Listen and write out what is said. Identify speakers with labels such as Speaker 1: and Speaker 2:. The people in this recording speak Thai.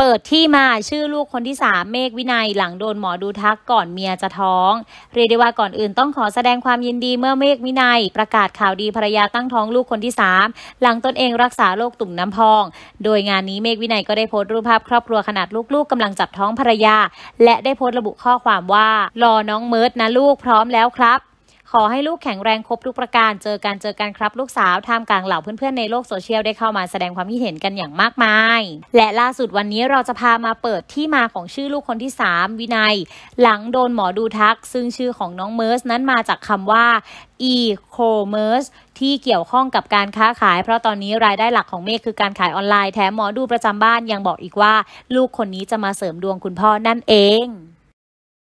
Speaker 1: เปิดที่มาชื่อลูกคนที่สามเมฆวินัยหลังโดนหมอดูทักก่อนเมียจะท้องเรียกได้ว่าก่อนอื่นต้องขอแสดงความยินดีเมื่อเมฆวินัย ประกาศข่าวดีภรรยาตั้งท้องลูกคนที่สามหลังตนเองรักษาโรคตุ่มน้ำพอง โดยงานนี้เมฆวินัยก็ได้โพสต์รูปภาพครอบครัวขนาดลูกๆกำลังจับท้องภรรยา และได้โพสต์ระบุข้อความว่ารอน้องเมิร์ดนะลูกพร้อมแล้วครับขอให้ลูกแข็งแรงครบทุกประการเจอกันเจอกันครับลูกสาวท่ามกลางเหล่าเพื่อนๆในโลกโซเชียลได้เข้ามาแสดงความคิดเห็นกันอย่างมากมาย และล่าสุดวันนี้เราจะพามาเปิดที่มาของชื่อลูกคนที่ 3 วินัยหลังโดนหมอดูทักซึ่งชื่อของน้องเมิร์ส นั้นมาจากคำว่า e-commerce ที่เกี่ยวข้องกับการค้าขาย เพราะตอนนี้รายได้หลักของเมฆคือการขายออนไลน์ แถมหมอดูประจำบ้านยังบอกอีกว่าลูกคนนี้จะมาเสริมดวงคุณพ่อนั่นเอง